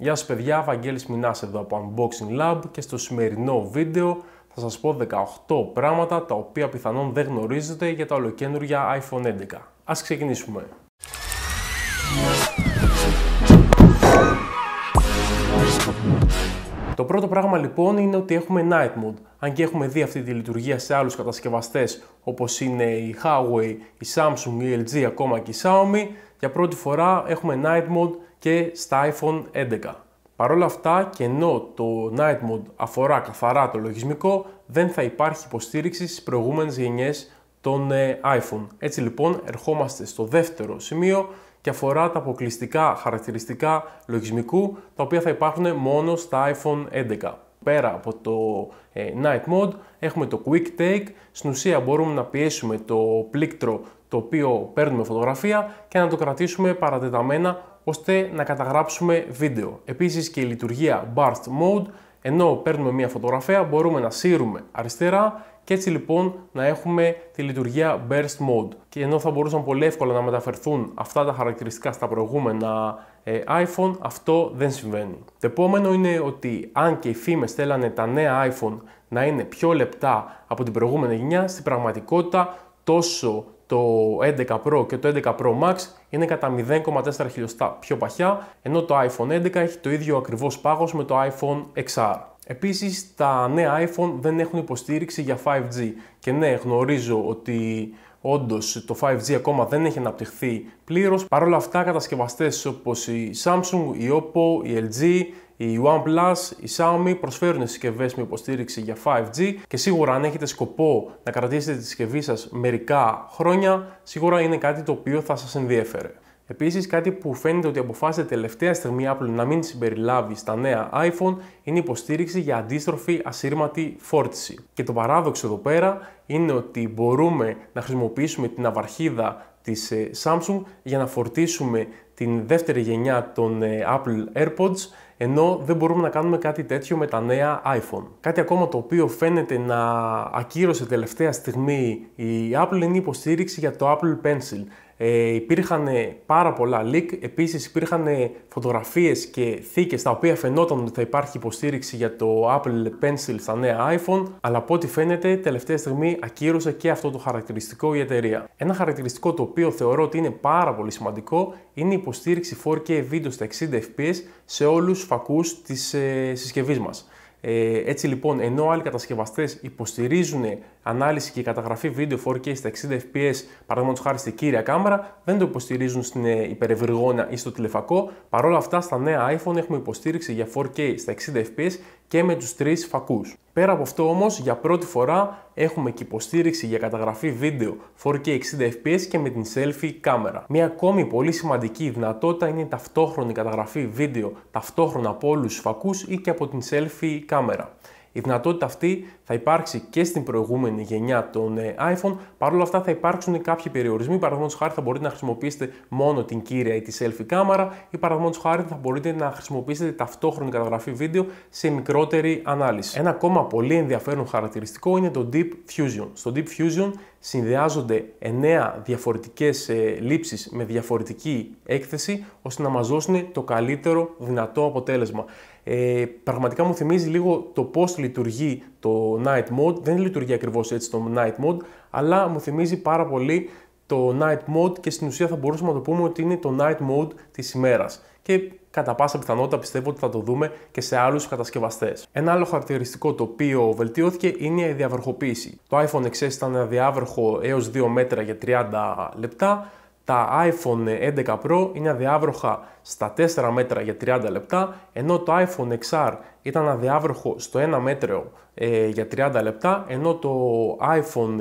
Γεια σας παιδιά, Βαγγέλης Μινάς εδώ από Unboxing Lab και στο σημερινό βίντεο θα σας πω 18 πράγματα τα οποία πιθανόν δεν γνωρίζετε για τα ολοκένουργια iPhone 11. Ας ξεκινήσουμε. Το πρώτο πράγμα λοιπόν είναι ότι έχουμε Night Mode. Αν και έχουμε δει αυτή τη λειτουργία σε άλλους κατασκευαστές όπως είναι η Huawei, η Samsung, η LG, ακόμα και η Xiaomi, για πρώτη φορά έχουμε Night Mode και στα iPhone 11. Παρ' όλα αυτά και ενώ το Night Mode αφορά καθαρά το λογισμικό, δεν θα υπάρχει υποστήριξη στις προηγούμενες γενιές των ε, iPhone. Έτσι λοιπόν ερχόμαστε στο δεύτερο σημείο, και αφορά τα αποκλειστικά χαρακτηριστικά λογισμικού τα οποία θα υπάρχουν μόνο στα iPhone 11. Πέρα από το ε, Night Mode έχουμε το Quick Take, στην ουσία μπορούμε να πιέσουμε το πλήκτρο το οποίο παίρνουμε φωτογραφία και να το κρατήσουμε παρατεταμένα ώστε να καταγράψουμε βίντεο. Επίσης και η λειτουργία Burst Mode ενώ παίρνουμε μια φωτογραφία μπορούμε να σύρουμε αριστερά και έτσι λοιπόν να έχουμε τη λειτουργία burst mode. Και ενώ θα μπορούσαν πολύ εύκολα να μεταφερθούν αυτά τα χαρακτηριστικά στα προηγούμενα ε, iPhone, αυτό δεν συμβαίνει. Το επόμενο είναι ότι αν και οι φήμες θέλανε τα νέα iPhone να είναι πιο λεπτά από την προηγούμενη γενιά, στην πραγματικότητα τόσο το 11 Pro και το 11 Pro Max είναι κατά 0,4 χιλιοστά πιο παχιά, ενώ το iPhone 11 έχει το ίδιο ακριβώς πάγος με το iPhone XR. Επίσης, τα νέα iPhone δεν έχουν υποστήριξη για 5G και ναι, γνωρίζω ότι Όντως, το 5G ακόμα δεν έχει αναπτυχθεί πλήρως παρόλα αυτά, κατασκευαστές όπως η Samsung, η Oppo, η LG η OnePlus, η Xiaomi προσφέρουν συσκευές με υποστήριξη για 5G και σίγουρα αν έχετε σκοπό να κρατήσετε τη συσκευή σας μερικά χρόνια, σίγουρα είναι κάτι το οποίο θα σας ενδιέφερε. Επίσης κάτι που φαίνεται ότι αποφάσισε τελευταία στιγμή Apple να μην συμπεριλάβει στα νέα iPhone είναι υποστήριξη για αντίστροφη ασύρματη φόρτιση. Και το παράδοξο εδώ πέρα είναι ότι μπορούμε να χρησιμοποιήσουμε την αυαρχίδα της ε, Samsung για να φορτίσουμε την δεύτερη γενιά των ε, Apple AirPods ενώ δεν μπορούμε να κάνουμε κάτι τέτοιο με τα νέα iPhone. Κάτι ακόμα το οποίο φαίνεται να ακύρωσε τελευταία στιγμή η Apple είναι η υποστήριξη για το Apple Pencil. Ε, υπήρχαν πάρα πολλά leak. Επίσης υπήρχαν φωτογραφίες και θήκες τα οποία φαινόταν ότι θα υπάρχει υποστήριξη για το Apple Pencil στα νέα iPhone, αλλά από ό,τι φαίνεται τελευταία στιγμή ακύρωσε και αυτό το χαρακτηριστικό η εταιρεία. Ένα χαρακτηριστικό το οποίο θεωρώ ότι είναι πάρα πολύ σημαντικό είναι η υποστήριξη 4K βίντεο στα 60 fps σε όλους τους φακούς της ε, συσκευής μας. Ε, έτσι λοιπόν, ενώ άλλοι κατασκευαστές υποστηρίζουν ανάλυση και καταγραφή βίντεο 4K στα 60 FPS, παραδείγματος χάρη στην κύρια κάμερα, δεν το υποστηρίζουν στην ε, υπερευρυγόνα ή στο τηλεφακό. Παρ' όλα αυτά, στα νέα iPhone έχουμε υποστήριξη για 4K στα 60 FPS και με τους τρεις φακούς. Πέρα από αυτό όμως, για πρώτη φορά έχουμε και υποστήριξη για καταγραφή βίντεο 4K 60fps και με την selfie κάμερα. Μια ακόμη πολύ σημαντική δυνατότητα είναι η ταυτόχρονη καταγραφή βίντεο ταυτόχρονα από όλους τους φακούς ή και από την selfie κάμερα. Η δυνατότητα αυτή θα υπάρξει και στην προηγούμενη γενιά των ε, iPhone. Παρ' όλα αυτά θα υπάρξουν κάποιοι περιορισμοί. Παραδείγματος χάρη θα μπορείτε να χρησιμοποιήσετε μόνο την κύρια ή τη selfie κάμερα ή παραδείγματος χάρη θα μπορείτε να χρησιμοποιήσετε ταυτόχρονη καταγραφή βίντεο σε μικρότερη ανάλυση. Ένα ακόμα πολύ ενδιαφέρον χαρακτηριστικό είναι το Deep Fusion. Στο Deep Fusion συνδυάζονται 9 διαφορετικές ε, λήψεις με διαφορετική έκθεση ώστε να μας δώσουν το καλύτερο δυνατό αποτέλεσμα. Ε, πραγματικά μου θυμίζει λίγο το πώς λειτουργεί το Night Mode. Δεν λειτουργεί ακριβώς έτσι το Night Mode, αλλά μου θυμίζει πάρα πολύ το Night Mode και στην ουσία θα μπορούσαμε να το πούμε ότι είναι το Night Mode της ημέρας. Και κατά πάσα πιθανότητα πιστεύω ότι θα το δούμε και σε άλλους κατασκευαστές. Ένα άλλο χαρακτηριστικό το οποίο βελτιώθηκε είναι η διαβροχοποίηση. Το iPhone 6 ήταν διάβροχο έως 2 μέτρα για 30 λεπτά, τα iPhone 11 Pro είναι αδιάβροχα στα 4 μέτρα για 30 λεπτά, ενώ το iPhone XR ήταν αδιάβροχο στο 1 μέτρο ε, για 30 λεπτά, ενώ το iPhone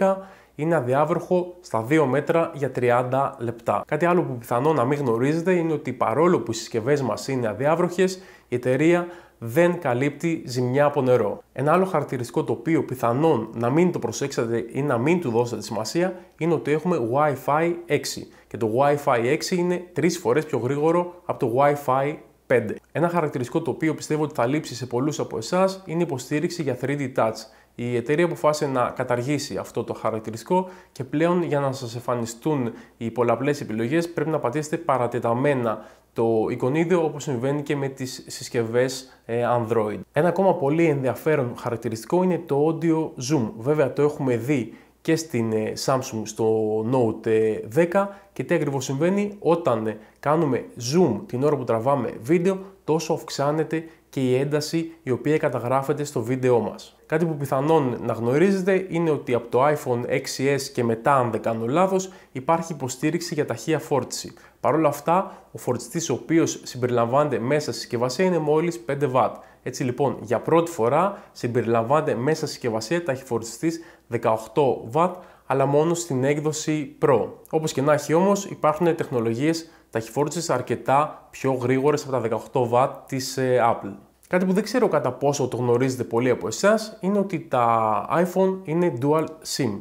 11 είναι αδιάβροχο στα 2 μέτρα για 30 λεπτά. Κάτι άλλο που πιθανό να μην γνωρίζετε είναι ότι παρόλο που οι συσκευές μας είναι αδιάβροχες, η εταιρεία δεν καλύπτει ζημιά από νερό. Ένα άλλο χαρακτηριστικό το οποίο πιθανόν να μην το προσέξατε ή να μην του δώσετε σημασία είναι ότι έχουμε Wi-Fi 6 και το Wi-Fi 6 είναι 3 φορές πιο γρήγορο από το Wi-Fi 5. Ένα χαρακτηριστικό το οποίο πιστεύω ότι θα λείψει σε πολλούς από εσάς είναι η υποστήριξη για 3D Touch. Η εταιρεία αποφάσισε να καταργήσει αυτό το χαρακτηριστικό και πλέον για να σας εμφανιστούν οι πολλαπλές επιλογές πρέπει να πατήσετε παρατεταμένα το εικονίδιο όπως συμβαίνει και με τις συσκευές ε, Android. Ένα ακόμα πολύ ενδιαφέρον χαρακτηριστικό είναι το audio zoom. Βέβαια το έχουμε δει και στην ε, Samsung στο Note 10 ε, και τι ακριβώς συμβαίνει όταν κάνουμε zoom την ώρα που τραβάμε βίντεο τόσο αυξάνεται και η ένταση η οποία καταγράφεται στο βίντεό μας. Κάτι που πιθανόν να γνωρίζετε είναι ότι από το iPhone 6s και μετά αν δεν κάνω λάθος υπάρχει υποστήριξη για ταχεία φόρτιση. Παρ' όλα αυτά ο φορτιστής ο οποίος συμπεριλαμβάνεται μέσα στη συσκευασία είναι μόλις 5W. Έτσι λοιπόν για πρώτη φορά συμπεριλαμβάνεται μέσα στη συσκευασία ταχυφορτιστής 18W αλλά μόνο στην έκδοση Pro. Όπως και να έχει όμως, υπάρχουν τεχνολογίες ταχυφόρτισης αρκετά πιο γρήγορες από τα 18W της ε, Apple. Κάτι που δεν ξέρω κατά πόσο το γνωρίζετε πολλοί από εσάς είναι ότι τα iPhone είναι Dual SIM.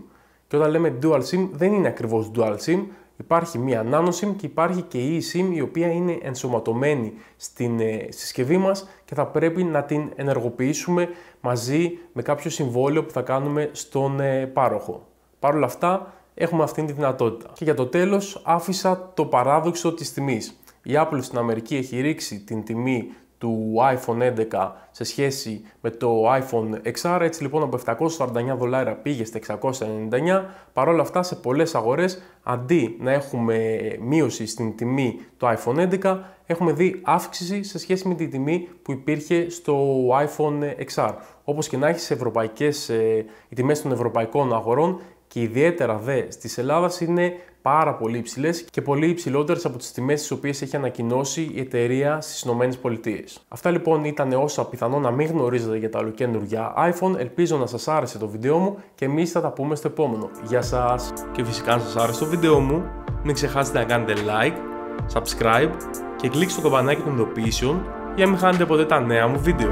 Και όταν λέμε Dual SIM δεν είναι ακριβώς Dual SIM, υπάρχει μία Nano SIM και υπάρχει και η SIM η οποία είναι ενσωματωμένη στην ε, συσκευή μας και θα πρέπει να την ενεργοποιήσουμε μαζί με κάποιο συμβόλαιο που θα κάνουμε στον ε, πάροχο. Παρ' όλα αυτά, έχουμε αυτή τη δυνατότητα. Και για το τέλος, άφησα το παράδοξο της τιμής. Η Apple στην Αμερική έχει ρίξει την τιμή του iPhone 11 σε σχέση με το iPhone XR. Έτσι λοιπόν από 749 δολάρια πήγε στα 699. Παρ' όλα αυτά σε πολλές αγορές αντί να έχουμε μείωση στην τιμή του iPhone 11 έχουμε δει αύξηση σε σχέση με την τιμή που υπήρχε στο iPhone XR. Όπως και να έχει, σε ευρωπαϊκές, ε, οι τιμές των ευρωπαϊκών αγορών και ιδιαίτερα δε τη Ελλάδας είναι πάρα πολύ υψηλές και πολύ υψηλότερες από τις τιμές τις οποίες έχει ανακοινώσει η εταιρεία στις ΗΠΑ. Αυτά λοιπόν ήταν όσα πιθανό να μην γνωρίζετε για τα ολοκένουργια iPhone. Ελπίζω να σας άρεσε το βίντεο μου και εμείς θα τα πούμε στο επόμενο. Γεια σας! Και φυσικά, αν σας άρεσε το βίντεο μου, μην ξεχάσετε να κάνετε like, subscribe και κλικ στο καμπανάκι των ειδοποιήσεων για να μην χάνετε ποτέ τα νέα μου βίντεο.